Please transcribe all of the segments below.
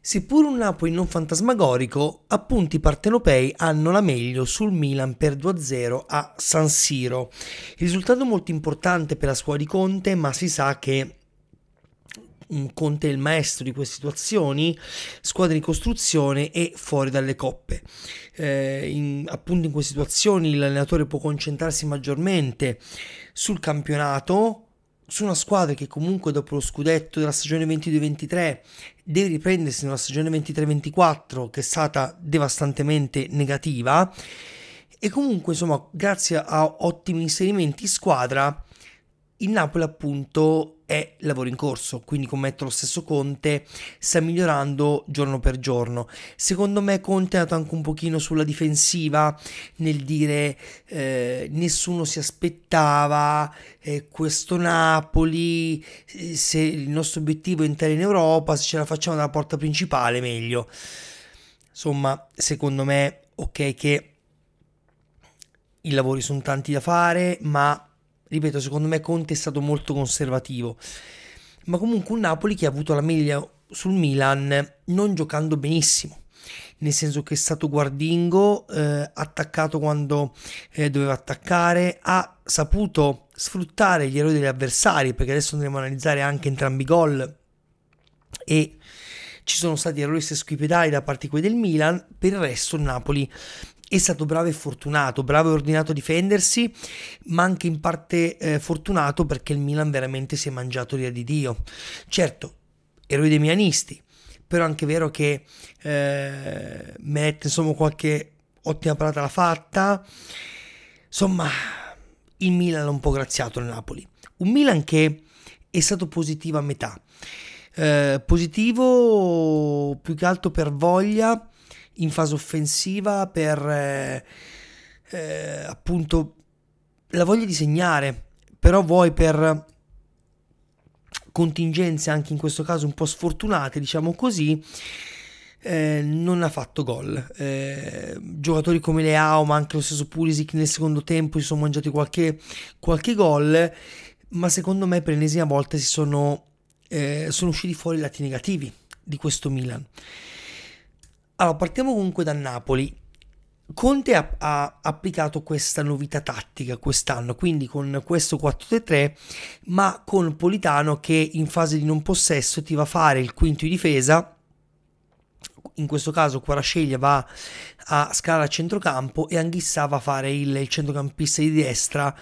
Seppur un Napoli non fantasmagorico, appunti partenopei hanno la meglio sul Milan per 2-0 a San Siro. risultato molto importante per la squadra di Conte, ma si sa che mm, Conte è il maestro di queste situazioni, squadra di costruzione e fuori dalle coppe. Eh, in, appunto in queste situazioni l'allenatore può concentrarsi maggiormente sul campionato, su una squadra che comunque dopo lo scudetto della stagione 22-23 deve riprendersi nella stagione 23-24 che è stata devastantemente negativa e comunque insomma grazie a ottimi inserimenti in squadra il Napoli appunto è lavoro in corso, quindi commetto lo stesso Conte, sta migliorando giorno per giorno. Secondo me Conte è andato anche un pochino sulla difensiva nel dire eh, nessuno si aspettava eh, questo Napoli, eh, se il nostro obiettivo è entrare in Europa, se ce la facciamo dalla porta principale meglio. Insomma, secondo me, ok che i lavori sono tanti da fare, ma ripeto, secondo me Conte è stato molto conservativo, ma comunque un Napoli che ha avuto la meglio sul Milan non giocando benissimo. Nel senso che è stato guardingo, eh, attaccato quando eh, doveva attaccare, ha saputo sfruttare gli errori degli avversari, perché adesso andremo a analizzare anche entrambi i gol e ci sono stati errori sesquipedali da parte di quelli del Milan, per il resto il Napoli è stato bravo e fortunato, bravo e ordinato a difendersi, ma anche in parte eh, fortunato perché il Milan veramente si è mangiato l'ira di Dio. Certo, eroi dei milanisti, però è anche vero che eh, Met, insomma, qualche ottima parata l'ha fatta. Insomma, il Milan l'ha un po' graziato nel Napoli. Un Milan che è stato positivo a metà. Eh, positivo più che altro per voglia in fase offensiva per eh, eh, appunto la voglia di segnare, però vuoi per contingenze anche in questo caso un po' sfortunate, diciamo così, eh, non ha fatto gol. Eh, giocatori come Leao, ma anche lo stesso Pulisic nel secondo tempo si sono mangiati qualche, qualche gol, ma secondo me per l'ennesima volta si sono, eh, sono usciti fuori i lati negativi di questo Milan. Allora, partiamo comunque da Napoli. Conte ha, ha, applicato questa novità tattica quest'anno, quindi con questo 4-3-3, ma con Politano che in fase di non possesso ti va a fare il quinto di difesa in questo caso Quarasceglia va a scalare a centrocampo e Anghissà va a fare il, il centrocampista di destra,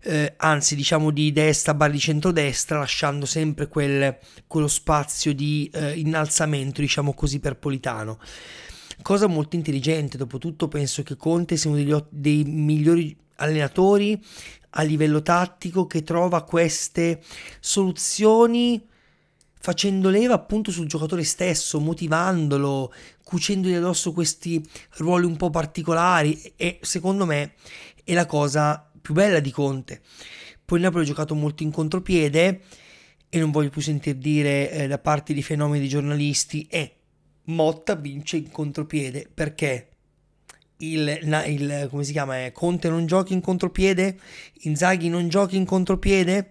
eh, anzi diciamo di destra barra di centrodestra, lasciando sempre quel, quello spazio di eh, innalzamento, diciamo così, per Politano. Cosa molto intelligente, dopo tutto penso che Conte sia uno degli, dei migliori allenatori a livello tattico che trova queste soluzioni facendo leva appunto sul giocatore stesso, motivandolo, cucendogli addosso questi ruoli un po' particolari e secondo me è la cosa più bella di Conte. Poi il Napoli ha giocato molto in contropiede e non voglio più sentir dire eh, da parte di fenomeni di giornalisti e eh, Motta vince in contropiede perché il, na, il, come si chiama eh, Conte non gioca in contropiede, Inzaghi non gioca in contropiede,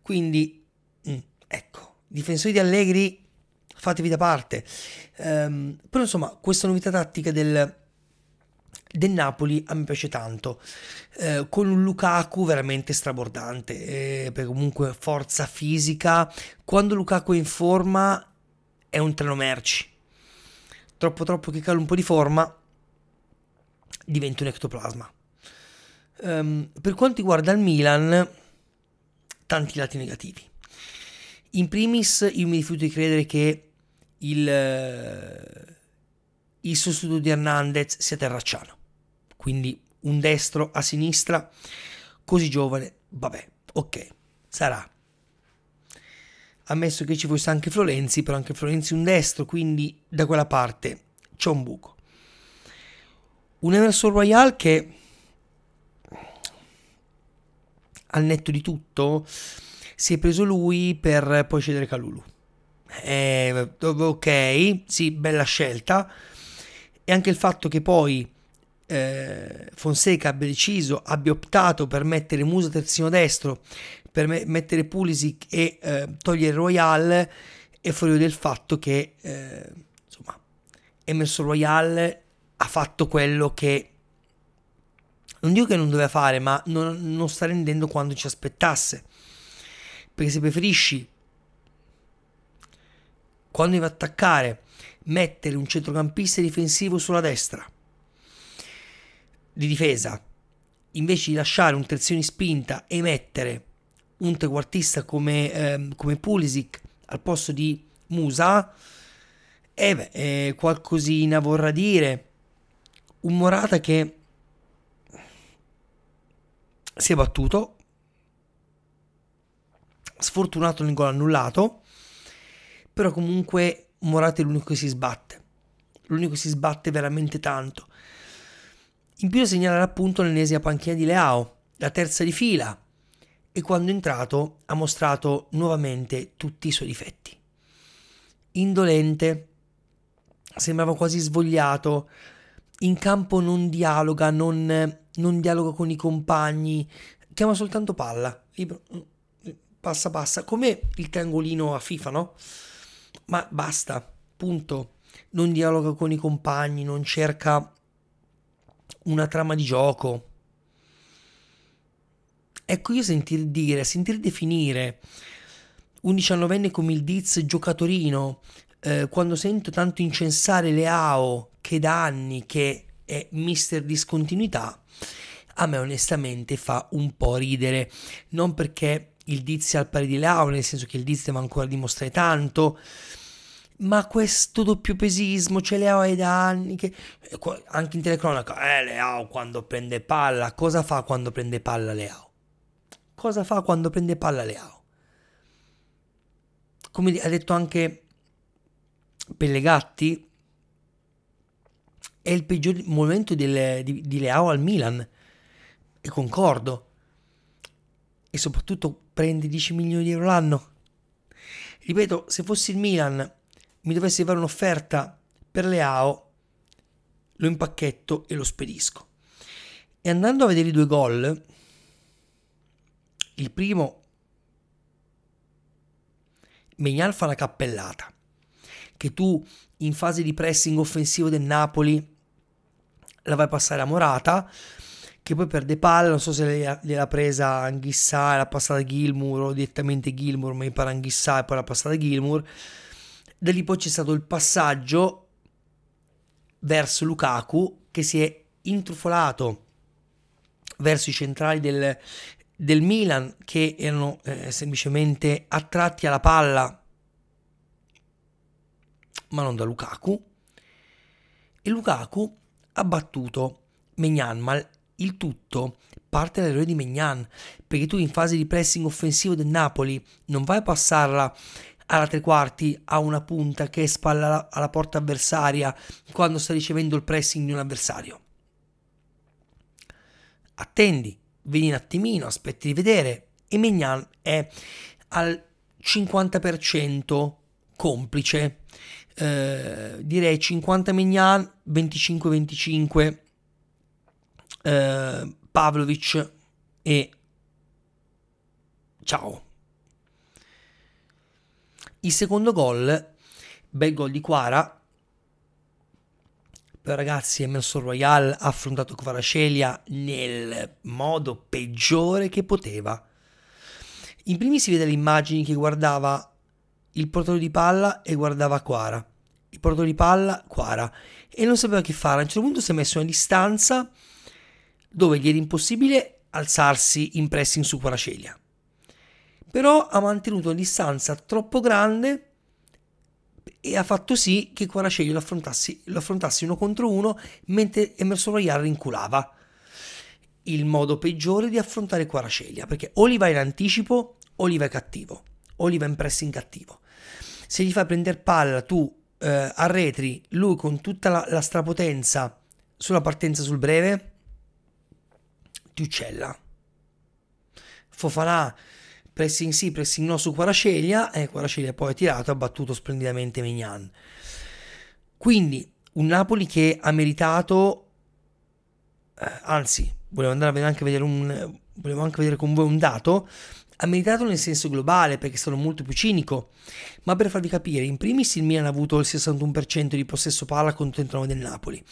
quindi mh, mm, ecco difensori di Allegri fatevi da parte. Um, però insomma, questa novità tattica del, del Napoli a me piace tanto, eh, con un Lukaku veramente strabordante, eh, perché comunque forza fisica, quando Lukaku è in forma è un treno merci, troppo troppo che cala un po' di forma diventa un ectoplasma. Um, per quanto riguarda il Milan, tanti lati negativi in primis io mi rifiuto di credere che il, eh, il sostituto di Hernandez sia Terracciano, quindi un destro a sinistra, così giovane, vabbè, ok, sarà. Ammesso che ci fosse anche Florenzi, però anche Florenzi un destro, quindi da quella parte c'è un buco. Un Emerson Royal che al netto di tutto si è preso lui per poi cedere Calulu. Eh, ok, sì, bella scelta. E anche il fatto che poi eh, Fonseca abbia deciso, abbia optato per mettere Musa terzino destro, per me- mettere Pulisic e eh, togliere Royal, è fuori del fatto che eh, insomma, Emerson Royal ha fatto quello che non dico che non doveva fare, ma non, non sta rendendo quanto ci aspettasse. Perché se preferisci, quando devi attaccare, mettere un centrocampista difensivo sulla destra, di difesa, invece di lasciare un terzino in spinta e mettere un trequartista come, ehm, come Pulisic al posto di Musa, eh beh, eh, qualcosina vorrà dire. Un Morata che si è battuto, sfortunato nel gol annullato, però comunque Morata è l'unico che si sbatte, l'unico che si sbatte veramente tanto. In più segnalare appunto l'ennesima panchina di Leao, la terza di fila, e quando è entrato ha mostrato nuovamente tutti i suoi difetti. Indolente, sembrava quasi svogliato, in campo non dialoga, non, non dialoga con i compagni, chiama soltanto palla, libero, passa passa, come il triangolino a FIFA, no? Ma basta, punto. Non dialoga con i compagni, non cerca una trama di gioco. Ecco, io sentir dire, sentir definire un diciannovenne come il Diz giocatorino, eh, quando sento tanto incensare Leao, che da anni che è mister discontinuità, a me onestamente fa un po' ridere, non perché il Diz al pari di Leao, nel senso che il Diz deve ancora dimostrare tanto. Ma questo doppio pesismo ce Leao è da anni che eh, anche in telecronaca, eh Leao quando prende palla, cosa fa quando prende palla Leao? Cosa fa quando prende palla Leao? Come ha detto anche Pellegatti, è il peggior momento del, di, di Leao al Milan e concordo. E soprattutto prendi 10 milioni di euro l'anno. Ripeto, se fossi il Milan, mi dovessi fare un'offerta per Leao, lo impacchetto e lo spedisco. E andando a vedere i due gol, il primo, Megnal fa una cappellata, che tu in fase di pressing offensivo del Napoli la vai a passare a Morata, che poi perde palla, non so se gliel'ha presa Anghissà e l'ha passata Gilmour o direttamente Gilmour, ma mi pare Anghissà e poi l'ha passata Gilmour. Da lì poi c'è stato il passaggio verso Lukaku che si è intrufolato verso i centrali del, del Milan che erano eh, semplicemente attratti alla palla ma non da Lukaku e Lukaku ha battuto Menyanmal il tutto parte dall'errore di Mignan, perché tu in fase di pressing offensivo del Napoli non vai a passarla alla tre quarti a una punta che è spalla alla porta avversaria quando sta ricevendo il pressing di un avversario. Attendi, vieni un attimino, aspetti di vedere e Mignan è al 50% complice. Eh, direi 50 Mignan, 25-25 eh, Pavlovic e ciao. Il secondo gol, bel gol di Quara. Però ragazzi, Emerson Royal ha affrontato Kvarascelia nel modo peggiore che poteva. In primis si vede le immagini che guardava il portatore di palla e guardava Quara. Il portatore di palla, Quara. E non sapeva che fare. A un certo punto si è messo a distanza dove gli era impossibile alzarsi in pressing su Quaracelia. Però ha mantenuto una distanza troppo grande e ha fatto sì che Quaracelia lo affrontasse, uno contro uno mentre Emerson Royal rinculava. Il modo peggiore di affrontare Quaracelia, perché o li va in anticipo o li va cattivo, o li va in pressing cattivo. Se gli fai prendere palla, tu eh, arretri, lui con tutta la, la strapotenza sulla partenza sul breve, ti uccella. Fofana pressing sì, pressing no su Quaraceglia e eh, Quaraceglia poi ha tirato e ha battuto splendidamente Mignan. Quindi un Napoli che ha meritato, eh, anzi volevo andare a vedere anche, vedere un, volevo anche vedere con voi un dato, ha meritato nel senso globale perché sono molto più cinico, ma per farvi capire, in primis il Milan ha avuto il 61% di possesso palla contro il 39 del Napoli,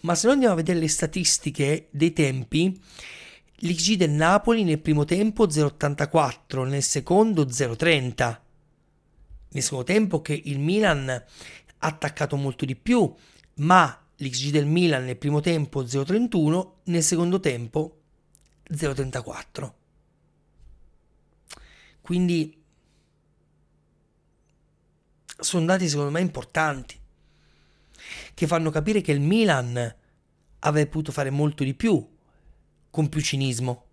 ma se noi andiamo a vedere le statistiche dei tempi, L'XG del Napoli nel primo tempo 0,84, nel secondo 0,30. Nel secondo tempo che il Milan ha attaccato molto di più, ma l'XG del Milan nel primo tempo 0,31, nel secondo tempo 0,34. Quindi sono dati secondo me importanti che fanno capire che il Milan avrebbe potuto fare molto di più con più cinismo.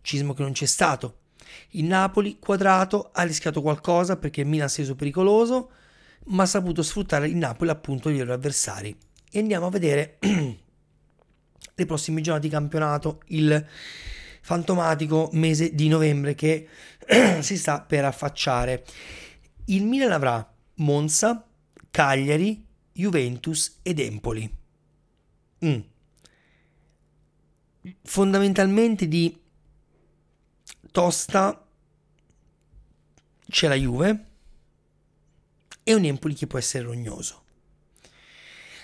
Cinismo che non c'è stato. Il Napoli, quadrato, ha rischiato qualcosa perché il Milan si è reso pericoloso, ma ha saputo sfruttare il Napoli appunto gli loro avversari. E andiamo a vedere le prossime giornate di campionato, il fantomatico mese di novembre che si sta per affacciare. Il Milan avrà Monza, Cagliari, Juventus ed Empoli. Mm fondamentalmente di tosta c'è la Juve e un Empoli che può essere rognoso.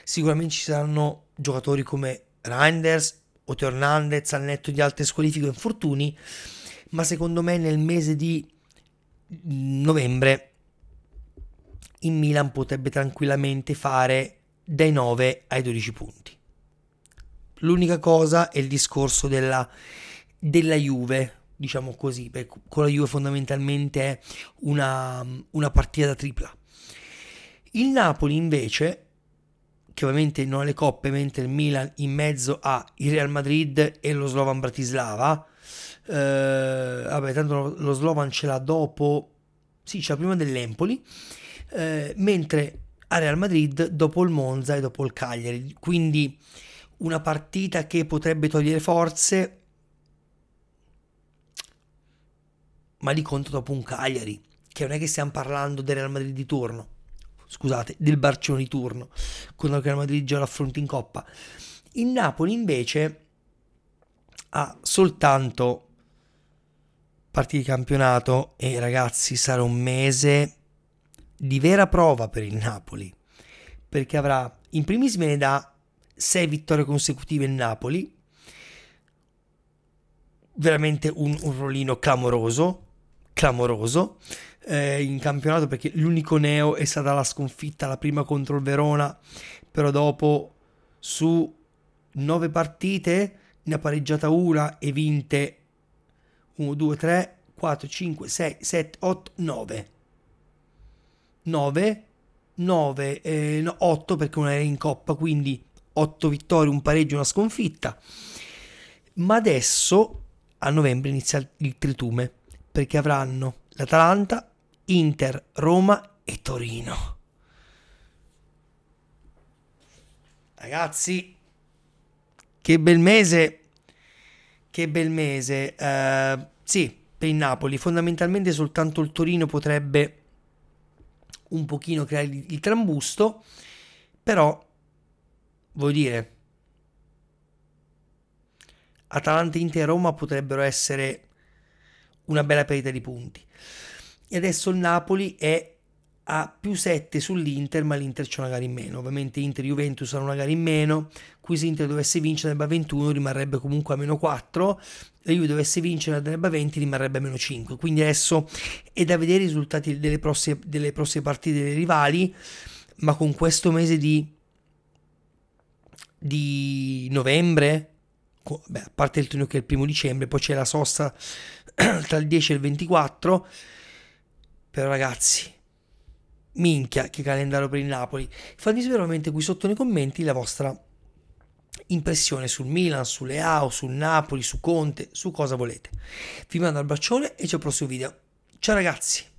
Sicuramente ci saranno giocatori come Reinders, Otto Hernandez al netto di altre squalifiche o infortuni, ma secondo me nel mese di novembre il Milan potrebbe tranquillamente fare dai 9 ai 12 punti. L'unica cosa è il discorso della, della Juve, diciamo così, perché con la Juve fondamentalmente è una, una partita da tripla. Il Napoli invece che ovviamente non ha le coppe, mentre il Milan in mezzo ha il Real Madrid e lo Slovan Bratislava. Eh, vabbè, tanto lo Slovan ce l'ha dopo, sì, ce l'ha prima dell'Empoli, eh, mentre a Real Madrid dopo il Monza e dopo il Cagliari. Quindi una partita che potrebbe togliere forze, ma lì contro dopo un Cagliari, che non è che stiamo parlando del Real Madrid di turno, scusate, del Barcione di turno, quando il Real Madrid già l'affronti in Coppa. Il Napoli invece ha soltanto partite di campionato e ragazzi sarà un mese di vera prova per il Napoli, perché avrà in primis me ne dà 6 vittorie consecutive in Napoli, veramente un, un rollino clamoroso, clamoroso eh, in campionato perché l'unico neo è stata la sconfitta, la prima contro il Verona, però dopo su 9 partite ne ha pareggiata una e vinte 1, 2, 3, 4, 5, 6, 7, 8, 9. 9, 9, eh, no, 8 perché una era in coppa, quindi 8 vittorie, un pareggio, una sconfitta. Ma adesso a novembre inizia il tritume perché avranno l'Atalanta, Inter, Roma e Torino. Ragazzi, che bel mese, che bel mese. Uh, sì, per il Napoli fondamentalmente soltanto il Torino potrebbe un pochino creare il trambusto, però vuol dire Atalanta, Inter e Roma potrebbero essere una bella perdita di punti. E adesso il Napoli è a più 7 sull'Inter, ma l'Inter c'è una gara in meno. Ovviamente Inter e Juventus hanno una gara in meno, qui se Inter dovesse vincere andrebbe a 21, rimarrebbe comunque a meno 4, e Juve dovesse vincere andrebbe a 20, rimarrebbe a meno 5. Quindi adesso è da vedere i risultati delle prossime, delle prossime partite dei rivali, ma con questo mese di di novembre, beh, a parte il turno che è il primo dicembre, poi c'è la sosta tra il 10 e il 24, però ragazzi, minchia che calendario per il Napoli. Fatemi sapere veramente qui sotto nei commenti la vostra impressione sul Milan, su Leao, sul Napoli, su Conte, su cosa volete. Vi mando un bacione e ci al prossimo video. Ciao ragazzi!